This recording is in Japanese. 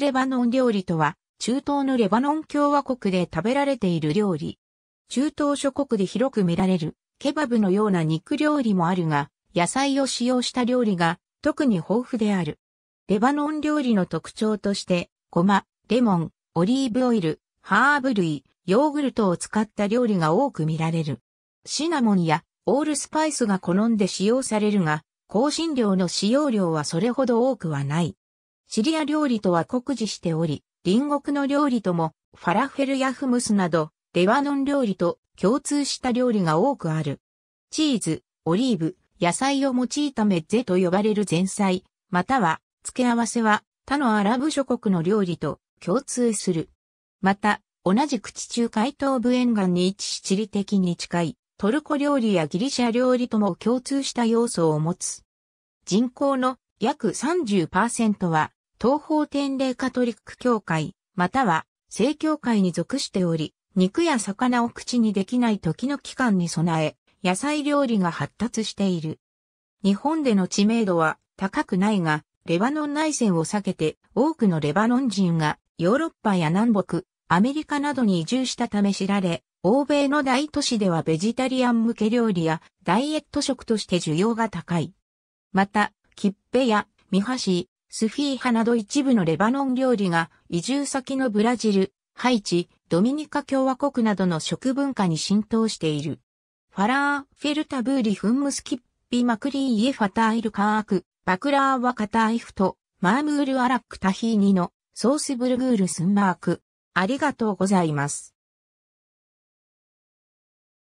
レバノン料理とは、中東のレバノン共和国で食べられている料理。中東諸国で広く見られる、ケバブのような肉料理もあるが、野菜を使用した料理が特に豊富である。レバノン料理の特徴として、ごま、レモン、オリーブオイル、ハーブ類、ヨーグルトを使った料理が多く見られる。シナモンやオールスパイスが好んで使用されるが、香辛料の使用量はそれほど多くはない。シリア料理とは酷似しており、隣国の料理とも、ファラフェルやフムスなど、レバノン料理と共通した料理が多くある。チーズ、オリーブ、野菜を用いたメッゼと呼ばれる前菜、または、付け合わせは、他のアラブ諸国の料理と共通する。また、同じく地中海東部沿岸に位置し地理的に近い、トルコ料理やギリシャ料理とも共通した要素を持つ。人口の約30%は東方天霊カトリック教会、または正教会に属しており、肉や魚を口にできない時の期間に備え、野菜料理が発達している。日本での知名度は高くないが、レバノン内戦を避けて多くのレバノン人がヨーロッパや南北、アメリカなどに移住したため知られ、欧米の大都市ではベジタリアン向け料理やダイエット食として需要が高い。また、キッペやミハシー、スフィー派など一部のレバノン料理が移住先のブラジル、ハイチ、ドミニカ共和国などの食文化に浸透している。ファラー、フェルタブーリフンムスキッピマクリーイエファタイルカーク、バクラーワカタイフト、マームールアラックタヒーニのソースブルグールスンマーク。ありがとうございます。